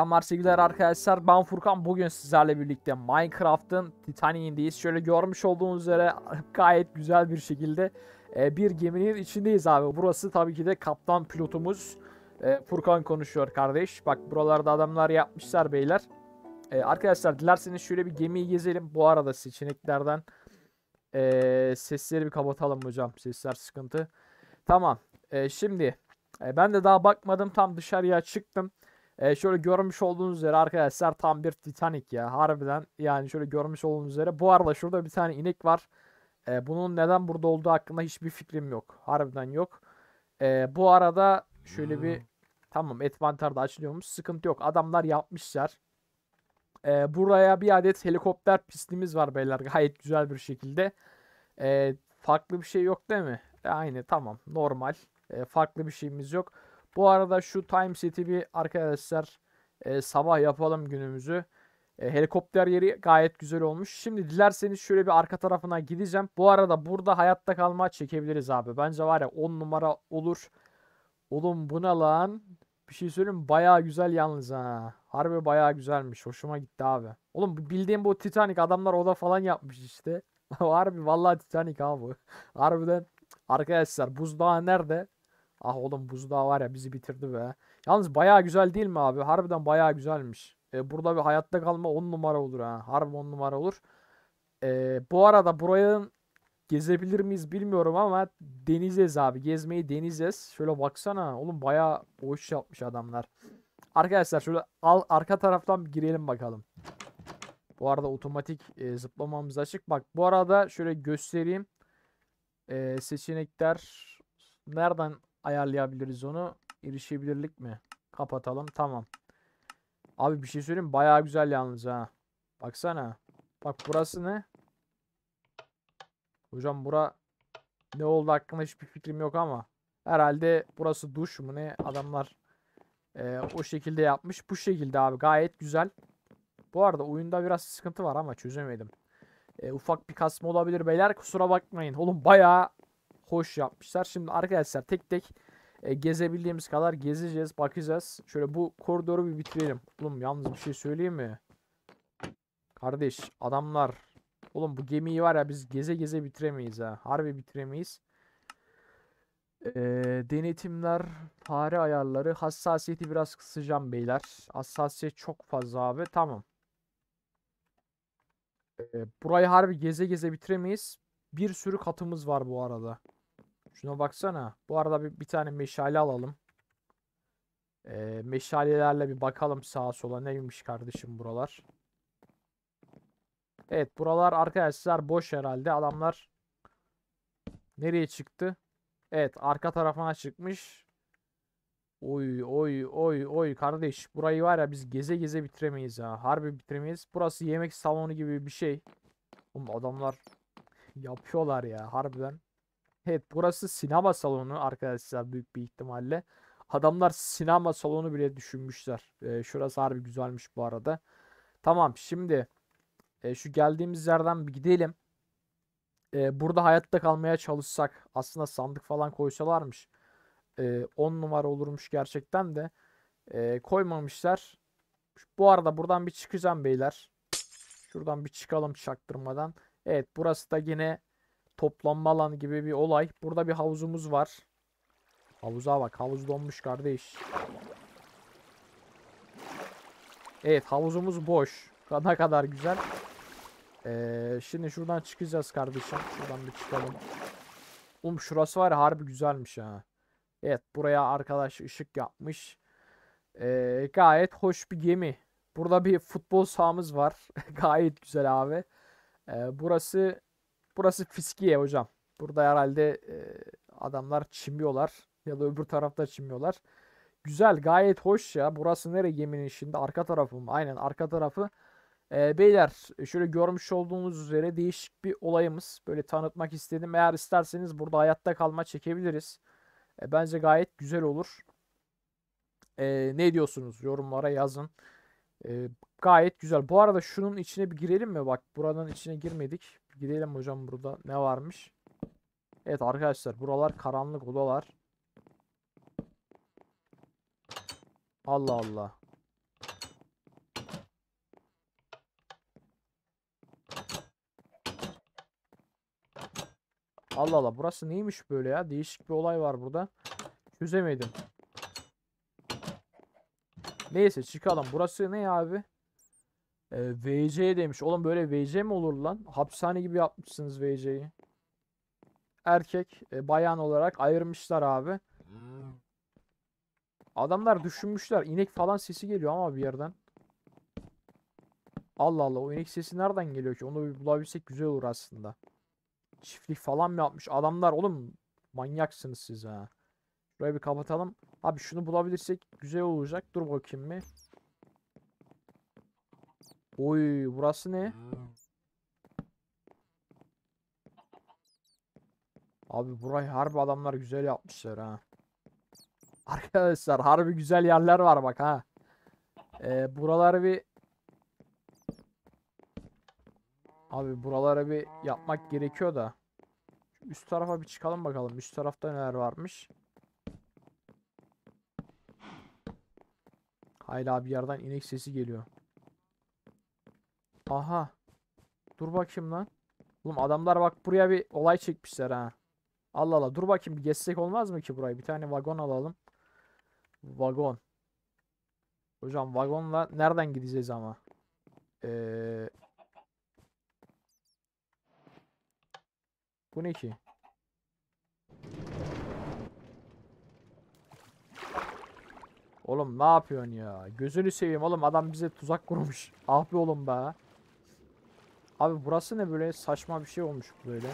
Selamlar sevgiler arkadaşlar ben Furkan bugün sizlerle birlikte Minecraft'ın Titanic'indeyiz şöyle görmüş olduğunuz üzere gayet güzel bir şekilde e, bir geminin içindeyiz abi burası tabii ki de kaptan pilotumuz e, Furkan konuşuyor kardeş bak buralarda adamlar yapmışlar beyler e, Arkadaşlar dilerseniz şöyle bir gemiyi gezelim bu arada seçeneklerden sesleri bir kapatalım hocam sesler sıkıntı tamam şimdi ben de daha bakmadım tam dışarıya çıktım e, şöyle görmüş olduğunuz üzere arkadaşlar tam bir Titanic ya. Harbiden yani şöyle görmüş olduğunuz üzere. Bu arada şurada bir tane inek var. E, bunun neden burada olduğu hakkında hiçbir fikrim yok. Harbiden yok. E, bu arada şöyle bir hmm. tamam Advanter'da açılıyormuş. Sıkıntı yok. Adamlar yapmışlar. E, buraya bir adet helikopter pistimiz var beyler. Gayet güzel bir şekilde. E, farklı bir şey yok değil mi? E, aynı tamam normal. E, farklı bir şeyimiz yok. Bu arada şu time City bir arkadaşlar e, sabah yapalım günümüzü. E, helikopter yeri gayet güzel olmuş. Şimdi dilerseniz şöyle bir arka tarafına gideceğim. Bu arada burada hayatta kalma çekebiliriz abi. Bence var ya 10 numara olur. Oğlum bu lan? Bir şey söyleyeyim baya güzel yalnız ha. Harbi baya güzelmiş. Hoşuma gitti abi. Oğlum bildiğim bu Titanic adamlar oda falan yapmış işte. Harbi vallahi Titanic abi. Harbiden arkadaşlar buzdağı nerede? Ah oğlum buzdağı var ya bizi bitirdi be. Yalnız baya güzel değil mi abi? Harbiden baya güzelmiş. Ee, burada bir hayatta kalma 10 numara olur ha. Harbi 10 numara olur. Ee, bu arada buranın gezebilir miyiz bilmiyorum ama deneyeceğiz abi. Gezmeyi deneyeceğiz. Şöyle baksana. Oğlum baya boş yapmış adamlar. Arkadaşlar şöyle al, arka taraftan girelim bakalım. Bu arada otomatik e, zıplamamız açık. Bak bu arada şöyle göstereyim. E, seçenekler nereden ayarlayabiliriz onu. Erişebilirlik mi? Kapatalım. Tamam. Abi bir şey söyleyeyim. Bayağı güzel yalnız ha. Baksana. Bak burası ne? Hocam bura ne oldu hakkında hiçbir fikrim yok ama. Herhalde burası duş mu ne? Adamlar e, o şekilde yapmış. Bu şekilde abi. Gayet güzel. Bu arada oyunda biraz sıkıntı var ama çözemedim. E, ufak bir kasma olabilir beyler. Kusura bakmayın. Oğlum bayağı hoş yapmışlar. Şimdi arkadaşlar tek tek e, gezebildiğimiz kadar gezeceğiz, bakacağız. Şöyle bu koridoru bir bitirelim. Oğlum yalnız bir şey söyleyeyim mi? Kardeş adamlar. Oğlum bu gemiyi var ya biz geze geze bitiremeyiz ha. Harbi bitiremeyiz. E, denetimler, fare ayarları, hassasiyeti biraz kısacağım beyler. Hassasiyet çok fazla abi. Tamam. E, burayı harbi geze geze bitiremeyiz. Bir sürü katımız var bu arada. Şuna baksana. Bu arada bir, bir tane meşale alalım. Ee, meşalelerle bir bakalım sağa sola neymiş kardeşim buralar. Evet buralar arkadaşlar boş herhalde. Adamlar nereye çıktı? Evet arka tarafına çıkmış. Oy oy oy oy kardeş burayı var ya biz geze geze bitiremeyiz ha. Harbi bitiremeyiz. Burası yemek salonu gibi bir şey. Oğlum adamlar yapıyorlar ya harbiden. Evet burası sinema salonu arkadaşlar büyük bir ihtimalle. Adamlar sinema salonu bile düşünmüşler. E, şurası harbi güzelmiş bu arada. Tamam şimdi e, şu geldiğimiz yerden bir gidelim. E, burada hayatta kalmaya çalışsak aslında sandık falan koysalarmış. 10 e, numara olurmuş gerçekten de. E, koymamışlar. Bu arada buradan bir çıkacağım beyler. Şuradan bir çıkalım çaktırmadan. Evet burası da yine toplanma alanı gibi bir olay. Burada bir havuzumuz var. Havuza bak. Havuz donmuş kardeş. Evet havuzumuz boş. Ne kadar güzel. Ee, şimdi şuradan çıkacağız kardeşim. Şuradan bir çıkalım. Um şurası var ya harbi güzelmiş ha. Evet buraya arkadaş ışık yapmış. Ee, gayet hoş bir gemi. Burada bir futbol sahamız var. gayet güzel abi. Ee, burası Burası Fiskiye hocam. Burada herhalde e, adamlar çimiyorlar ya da öbür tarafta çimiyorlar. Güzel gayet hoş ya. Burası nereye geminin şimdi? Arka tarafı mı? Aynen arka tarafı. E, beyler e, şöyle görmüş olduğunuz üzere değişik bir olayımız. Böyle tanıtmak istedim. Eğer isterseniz burada hayatta kalma çekebiliriz. E, bence gayet güzel olur. E, ne diyorsunuz? Yorumlara yazın. E, gayet güzel. Bu arada şunun içine bir girelim mi? Bak buranın içine girmedik. Gidelim hocam burada ne varmış. Evet arkadaşlar buralar karanlık odalar. Allah Allah. Allah Allah burası neymiş böyle ya? Değişik bir olay var burada. Çözemedim. Neyse çıkalım. Burası ne abi? E, ee, VC demiş. Oğlum böyle VC mi olur lan? Hapishane gibi yapmışsınız VC'yi. Erkek, e, bayan olarak ayırmışlar abi. Adamlar düşünmüşler. İnek falan sesi geliyor ama bir yerden. Allah Allah o inek sesi nereden geliyor ki? Onu bir bulabilsek güzel olur aslında. Çiftlik falan mı yapmış? Adamlar oğlum manyaksınız siz ha. Burayı bir kapatalım. Abi şunu bulabilirsek güzel olacak. Dur bakayım bir. Oy burası ne? Abi burayı harbi adamlar güzel yapmışlar ha. Arkadaşlar harbi güzel yerler var bak ha. Ee, buraları bir Abi buraları bir yapmak gerekiyor da. üst tarafa bir çıkalım bakalım. Üst tarafta neler varmış. Hala bir yerden inek sesi geliyor. Aha. Dur bakayım lan. Oğlum adamlar bak buraya bir olay çekmişler ha. Allah Allah dur bakayım bir geçsek olmaz mı ki burayı? Bir tane vagon alalım. Vagon. Hocam vagonla nereden gideceğiz ama? Ee... Bu ne ki? Oğlum ne yapıyorsun ya? Gözünü seveyim oğlum adam bize tuzak kurmuş. Ah be oğlum be. Abi burası ne böyle saçma bir şey olmuş böyle.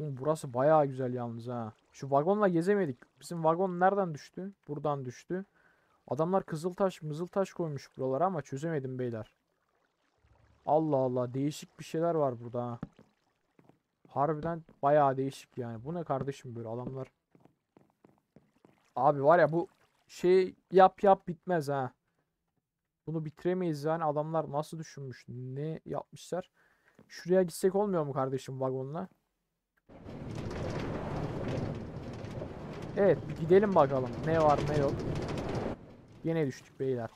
Oğlum burası bayağı güzel yalnız ha. Şu vagonla gezemedik. Bizim vagon nereden düştü? Buradan düştü. Adamlar kızıl taş mızıl taş koymuş buralara ama çözemedim beyler. Allah Allah değişik bir şeyler var burada ha. Harbiden bayağı değişik yani. Bu ne kardeşim böyle adamlar. Abi var ya bu şey yap yap bitmez ha. Bunu bitiremeyiz yani adamlar nasıl düşünmüş? Ne yapmışlar? Şuraya gitsek olmuyor mu kardeşim vagonla? Evet gidelim bakalım ne var ne yok. Yine düştük beyler.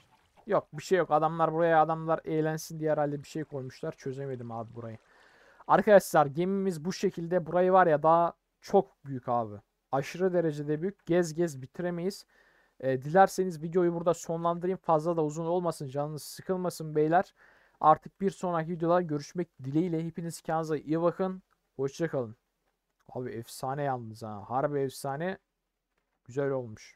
Yok bir şey yok adamlar buraya adamlar eğlensin diye herhalde bir şey koymuşlar çözemedim abi burayı. Arkadaşlar gemimiz bu şekilde burayı var ya daha çok büyük abi. Aşırı derecede büyük gez gez bitiremeyiz. E, dilerseniz videoyu burada sonlandırayım. Fazla da uzun olmasın. Canınız sıkılmasın beyler. Artık bir sonraki videoda görüşmek dileğiyle. Hepiniz kendinize iyi bakın. Hoşçakalın. Abi efsane yalnız ha. Harbi efsane. Güzel olmuş.